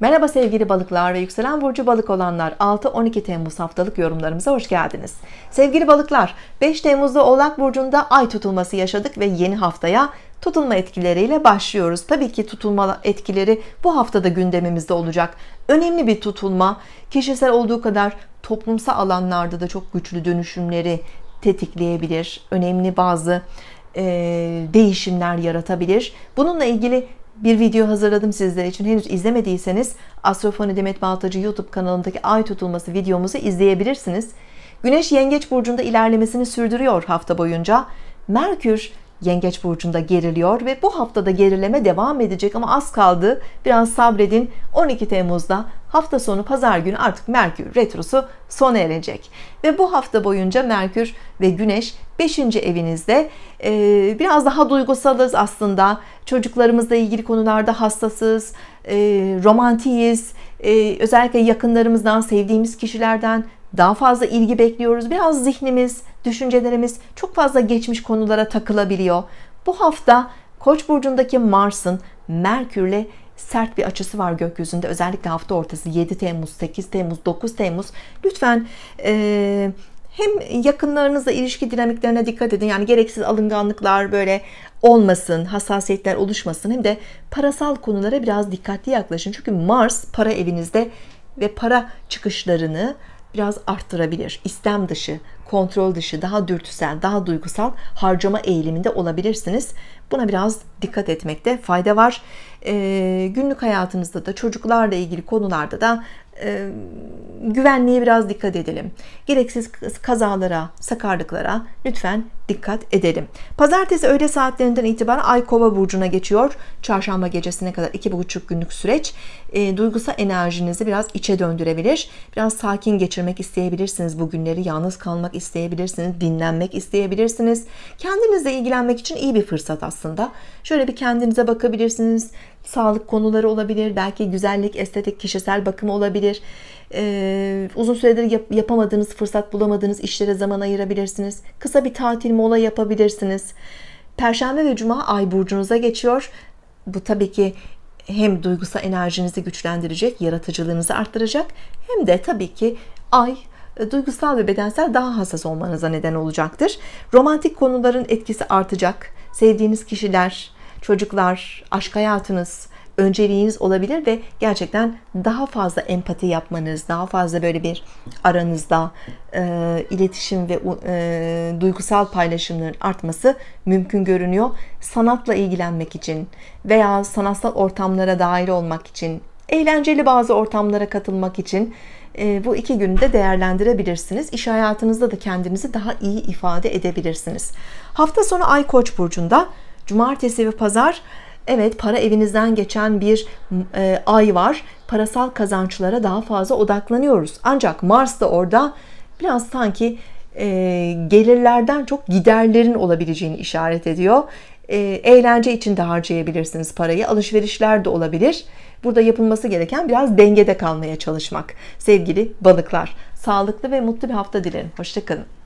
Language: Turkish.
Merhaba sevgili balıklar ve yükselen burcu balık olanlar 6-12 Temmuz haftalık yorumlarımıza hoş geldiniz. Sevgili balıklar 5 Temmuz'da Oğlak Burcu'nda ay tutulması yaşadık ve yeni haftaya tutulma etkileriyle başlıyoruz. Tabii ki tutulma etkileri bu haftada gündemimizde olacak. Önemli bir tutulma kişisel olduğu kadar toplumsal alanlarda da çok güçlü dönüşümleri tetikleyebilir. Önemli bazı e, değişimler yaratabilir. Bununla ilgili bir video hazırladım sizler için. Henüz izlemediyseniz Astrofoni Demet Baltacı YouTube kanalındaki ay tutulması videomuzu izleyebilirsiniz. Güneş Yengeç Burcu'nda ilerlemesini sürdürüyor hafta boyunca. Merkür Yengeç burcunda geriliyor ve bu haftada gerileme devam edecek ama az kaldı. Biraz sabredin. 12 Temmuz'da hafta sonu pazar günü artık Merkür retrosu sona erecek. Ve bu hafta boyunca Merkür ve Güneş 5. evinizde ee, biraz daha duygusalız aslında. Çocuklarımızla ilgili konularda hassasız, e, romantiyiz. E, özellikle yakınlarımızdan, sevdiğimiz kişilerden daha fazla ilgi bekliyoruz. Biraz zihnimiz, düşüncelerimiz çok fazla geçmiş konulara takılabiliyor. Bu hafta Koç burcundaki Mars'ın Merkür'le sert bir açısı var gökyüzünde. Özellikle hafta ortası 7 Temmuz, 8 Temmuz, 9 Temmuz. Lütfen e, hem yakınlarınızla ilişki dinamiklerine dikkat edin. Yani gereksiz alınganlıklar böyle olmasın, hassasiyetler oluşmasın. Hem de parasal konulara biraz dikkatli yaklaşın. Çünkü Mars para evinizde ve para çıkışlarını biraz arttırabilir. İstem dışı, kontrol dışı, daha dürtüsel, daha duygusal harcama eğiliminde olabilirsiniz. Buna biraz dikkat etmekte fayda var. Ee, günlük hayatınızda da çocuklarla ilgili konularda da e, güvenliğe biraz dikkat edelim. Gereksiz kazalara, sakarlıklara lütfen dikkat edelim. Pazartesi öğle saatlerinden itibaren Ay Kova burcuna geçiyor. Çarşamba gecesine kadar iki buçuk günlük süreç e, duygusal enerjinizi biraz içe döndürebilir. Biraz sakin geçirmek isteyebilirsiniz bu günleri. Yalnız kalmak isteyebilirsiniz, dinlenmek isteyebilirsiniz. Kendinizle ilgilenmek için iyi bir fırsat aslında. Şöyle bir kendinize bakabilirsiniz. Sağlık konuları olabilir, belki güzellik, estetik, kişisel bakım olabilir. Ee, uzun süredir yap yapamadığınız, fırsat bulamadığınız işlere zaman ayırabilirsiniz. Kısa bir tatil mola yapabilirsiniz. Perşembe ve Cuma ay burcunuza geçiyor. Bu tabii ki hem duygusal enerjinizi güçlendirecek, yaratıcılığınızı arttıracak hem de tabii ki ay e, duygusal ve bedensel daha hassas olmanıza neden olacaktır. Romantik konuların etkisi artacak. Sevdiğiniz kişiler, çocuklar, aşk hayatınız, önceliğiniz olabilir ve gerçekten daha fazla empati yapmanız, daha fazla böyle bir aranızda e, iletişim ve e, duygusal paylaşımların artması mümkün görünüyor. Sanatla ilgilenmek için veya sanatsal ortamlara dahil olmak için, eğlenceli bazı ortamlara katılmak için e, bu iki günü de değerlendirebilirsiniz. İş hayatınızda da kendinizi daha iyi ifade edebilirsiniz. Hafta sonu Ay Koç burcunda cumartesi ve pazar Evet para evinizden geçen bir e, ay var. Parasal kazançlara daha fazla odaklanıyoruz. Ancak Mars da orada biraz sanki e, gelirlerden çok giderlerin olabileceğini işaret ediyor. E, eğlence için de harcayabilirsiniz parayı. Alışverişler de olabilir. Burada yapılması gereken biraz dengede kalmaya çalışmak. Sevgili balıklar, sağlıklı ve mutlu bir hafta dilerim. Hoşçakalın.